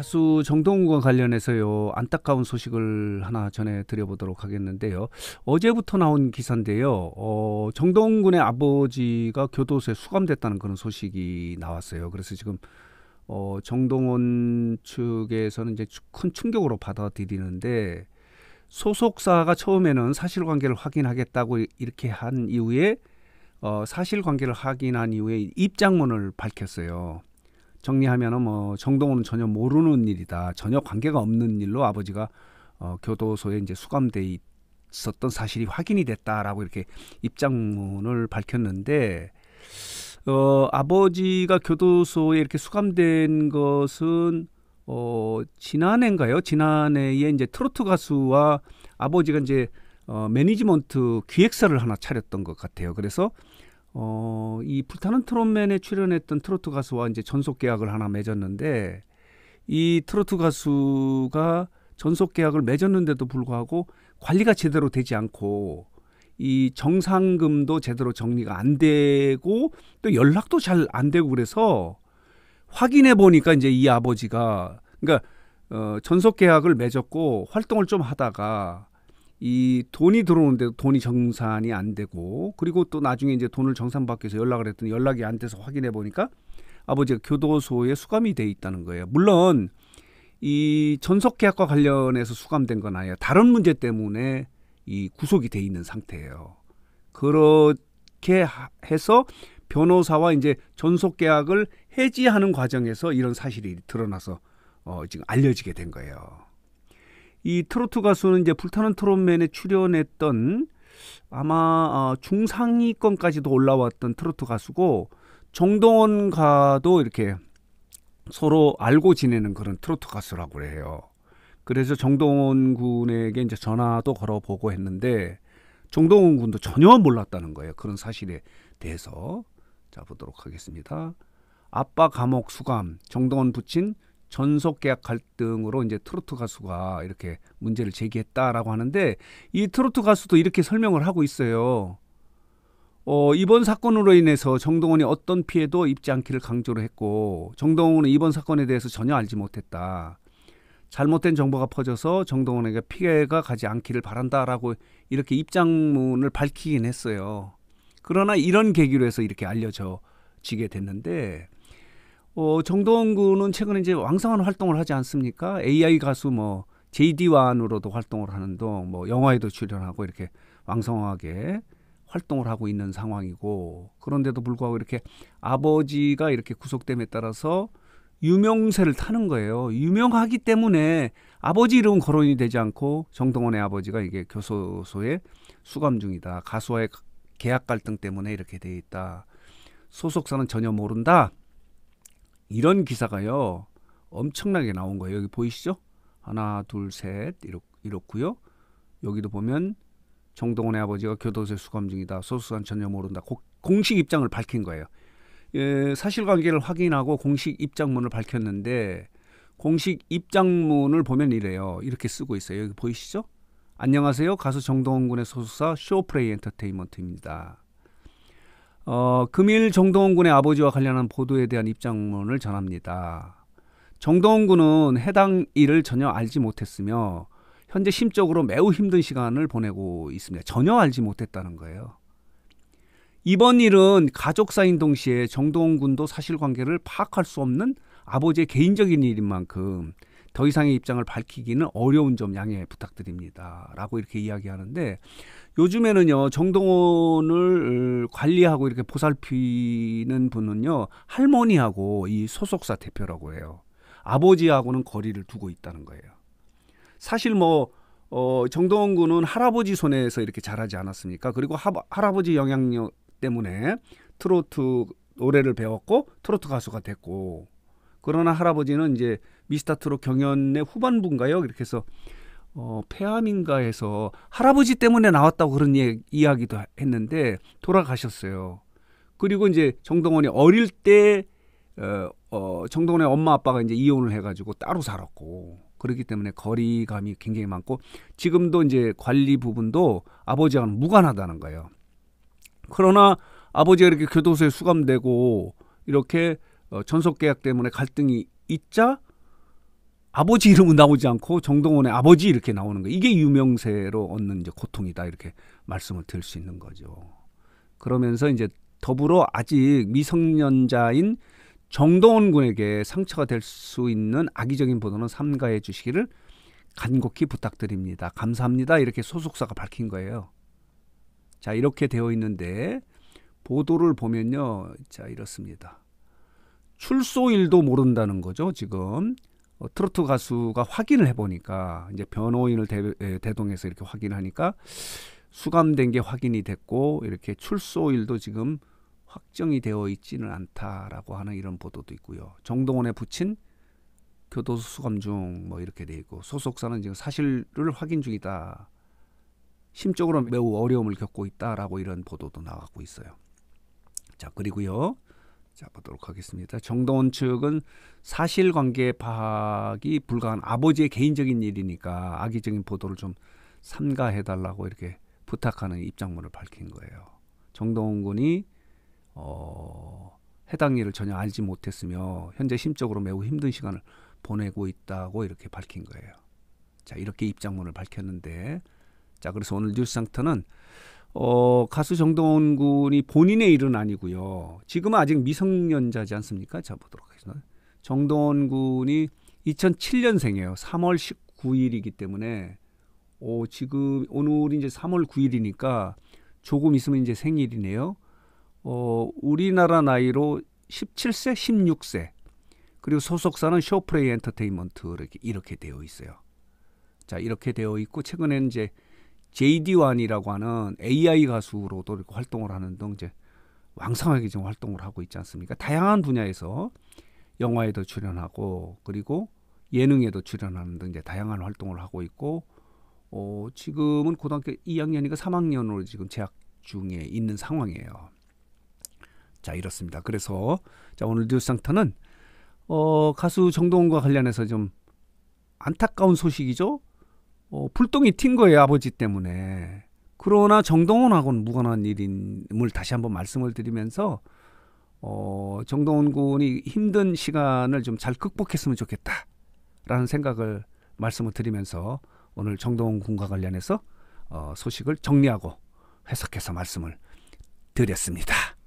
가수 정동우와 관련해서요 안타까운 소식을 하나 전해드려보도록 하겠는데요. 어제부터 나온 기사인데요. 어, 정동훈 군의 아버지가 교도소에 수감됐다는 그런 소식이 나왔어요. 그래서 지금 어, 정동원 측에서는 이제 큰 충격으로 받아들이는데 소속사가 처음에는 사실관계를 확인하겠다고 이렇게 한 이후에 어, 사실관계를 확인한 이후에 입장문을 밝혔어요. 정리하면은 뭐 정동호는 전혀 모르는 일이다. 전혀 관계가 없는 일로 아버지가 어, 교도소에 이제 수감돼 있었던 사실이 확인이 됐다라고 이렇게 입장문을 밝혔는데 어, 아버지가 교도소에 이렇게 수감된 것은 어, 지난해인가요? 지난해에 이제 트로트 가수와 아버지가 이제 어, 매니지먼트 기획사를 하나 차렸던 것 같아요. 그래서 어, 이 불타는 트롯맨에 출연했던 트로트 가수와 이제 전속 계약을 하나 맺었는데 이 트로트 가수가 전속 계약을 맺었는데도 불구하고 관리가 제대로 되지 않고 이 정상금도 제대로 정리가 안 되고 또 연락도 잘 안 되고 그래서 확인해 보니까 이제 이 아버지가 그러니까 어, 전속 계약을 맺었고 활동을 좀 하다가 이 돈이 들어오는데 돈이 정산이 안 되고 그리고 또 나중에 이제 돈을 정산받기 위해서 연락을 했더니 연락이 안 돼서 확인해 보니까 아버지가 교도소에 수감이 돼 있다는 거예요. 물론 이 전속 계약과 관련해서 수감된 건 아니에요. 다른 문제 때문에 이 구속이 돼 있는 상태예요. 그렇게 해서 변호사와 이제 전속 계약을 해지하는 과정에서 이런 사실이 드러나서 어 지금 알려지게 된 거예요. 이 트로트 가수는 이제 불타는 트롯맨에 출연했던 아마 어, 중상위권까지도 올라왔던 트로트 가수고 정동원과도 이렇게 서로 알고 지내는 그런 트로트 가수라고 그래요. 그래서 정동원 군에게 이제 전화도 걸어보고 했는데 정동원 군도 전혀 몰랐다는 거예요. 그런 사실에 대해서 자 보도록 하겠습니다. 아빠 감옥 수감 정동원 부친 전속 계약 갈등으로 이제 트로트 가수가 이렇게 문제를 제기했다라고 하는데 이 트로트 가수도 이렇게 설명을 하고 있어요. 어, 이번 사건으로 인해서 정동원이 어떤 피해도 입지 않기를 강조를 했고 정동원은 이번 사건에 대해서 전혀 알지 못했다. 잘못된 정보가 퍼져서 정동원에게 피해가 가지 않기를 바란다라고 이렇게 입장문을 밝히긴 했어요. 그러나 이런 계기로 해서 이렇게 알려져지게 됐는데 어, 정동원 군은 최근에 이제 왕성한 활동을 하지 않습니까? AI 가수 뭐 JD완으로도 활동을 하는 등 뭐 영화에도 출연하고 이렇게 왕성하게 활동을 하고 있는 상황이고 그런데도 불구하고 이렇게 아버지가 이렇게 구속됨에 따라서 유명세를 타는 거예요. 유명하기 때문에 아버지 이름은 거론이 되지 않고 정동원의 아버지가 이게 교소소에 수감 중이다. 가수와의 계약 갈등 때문에 이렇게 돼 있다. 소속사는 전혀 모른다. 이런 기사가요 엄청나게 나온 거예요. 여기 보이시죠? 하나, 둘, 셋 이렇, 이고요 여기도 보면 정동원의 아버지가 교도소에 수감 중이다. 소수관 전혀 모른다. 고, 공식 입장을 밝힌 거예요. 예, 사실관계를 확인하고 공식 입장문을 밝혔는데 공식 입장문을 보면 이래요. 이렇게 쓰고 있어요. 여기 보이시죠? 안녕하세요. 가수 정동원 군의 소속사 쇼프레이 엔터테인먼트입니다. 어, 금일 정동원 군의 아버지와 관련한 보도에 대한 입장문을 전합니다. 정동원 군은 해당 일을 전혀 알지 못했으며 현재 심적으로 매우 힘든 시간을 보내고 있습니다. 전혀 알지 못했다는 거예요. 이번 일은 가족사인 동시에 정동원 군도 사실관계를 파악할 수 없는 아버지의 개인적인 일인 만큼 더 이상의 입장을 밝히기는 어려운 점 양해 부탁드립니다. 라고 이렇게 이야기하는데 요즘에는요, 정동원을 관리하고 이렇게 보살피는 분은요, 할머니하고 이 소속사 대표라고 해요. 아버지하고는 거리를 두고 있다는 거예요. 사실 뭐, 어, 정동원 군은 할아버지 손에서 이렇게 자라지 않았습니까? 그리고 하, 할아버지 영향력 때문에 트로트 노래를 배웠고 트로트 가수가 됐고 그러나 할아버지는 이제 미스터트롯 경연의 후반부인가요? 이렇게 해서 어, 폐암인가 해서 할아버지 때문에 나왔다고 그런 얘 이야기도 했는데 돌아가셨어요. 그리고 이제 정동원이 어릴 때 어, 어, 정동원의 엄마 아빠가 이제 이혼을 해가지고 따로 살았고 그렇기 때문에 거리감이 굉장히 많고 지금도 이제 관리 부분도 아버지와는 무관하다는 거예요. 그러나 아버지가 이렇게 교도소에 수감되고 이렇게 어, 전속 계약 때문에 갈등이 있자 아버지 이름은 나오지 않고 정동원의 아버지 이렇게 나오는 거 이게 유명세로 얻는 이제 고통이다 이렇게 말씀을 드릴 수 있는 거죠. 그러면서 이제 더불어 아직 미성년자인 정동원 군에게 상처가 될 수 있는 악의적인 보도는 삼가해 주시기를 간곡히 부탁드립니다. 감사합니다. 이렇게 소속사가 밝힌 거예요. 자, 이렇게 되어 있는데 보도를 보면요. 자, 이렇습니다. 출소일도 모른다는 거죠. 지금 어, 트로트 가수가 확인을 해보니까 이제 변호인을 대, 동해서 이렇게 확인하니까 수감된 게 확인이 됐고 이렇게 출소일도 지금 확정이 되어 있지는 않다라고 하는 이런 보도도 있고요. 정동원의 부친 교도소 수감 중 뭐 이렇게 돼 있고 소속사는 지금 사실을 확인 중이다. 심적으로 매우 어려움을 겪고 있다라고 이런 보도도 나가고 있어요. 자 그리고요 자 보도록 하겠습니다. 정동원 측은 사실관계 파악이 불가한 아버지의 개인적인 일이니까 악의적인 보도를 좀 삼가해달라고 이렇게 부탁하는 입장문을 밝힌 거예요. 정동원 군이 어, 해당 일을 전혀 알지 못했으며 현재 심적으로 매우 힘든 시간을 보내고 있다고 이렇게 밝힌 거예요. 자 이렇게 입장문을 밝혔는데 자 그래서 오늘 뉴스 상터는 어, 가수 정동원 군이 본인의 일은 아니고요. 지금은 아직 미성년자지 않습니까? 자 보도록 하겠습니다. 정동원 군이 2007년생이에요. 3월 19일이기 때문에 오, 어, 지금 오늘 이제 3월 9일이니까 조금 있으면 이제 생일이네요. 어, 우리나라 나이로 17세, 16세. 그리고 소속사는 쇼프레이 엔터테인먼트 이렇게 이렇게 되어 있어요. 자, 이렇게 되어 있고 최근에는 이제 JD1이라고 하는 AI 가수로도 이렇게 활동을 하는 등 이제 왕성하게 지금 활동을 하고 있지 않습니까? 다양한 분야에서 영화에도 출연하고 그리고 예능에도 출연하는 등 이제 다양한 활동을 하고 있고 어, 지금은 고등학교 2학년이니까 3학년으로 지금 재학 중에 있는 상황이에요. 자 이렇습니다. 그래서 자 오늘 뉴스 상터는 어, 가수 정동원과 관련해서 좀 안타까운 소식이죠. 어, 불똥이 튄 거예요 아버지 때문에. 그러나 정동원하고는 무관한 일임을 다시 한번 말씀을 드리면서 어, 정동원 군이 힘든 시간을 좀 잘 극복했으면 좋겠다라는 생각을 말씀을 드리면서 오늘 정동원 군과 관련해서 어, 소식을 정리하고 해석해서 말씀을 드렸습니다.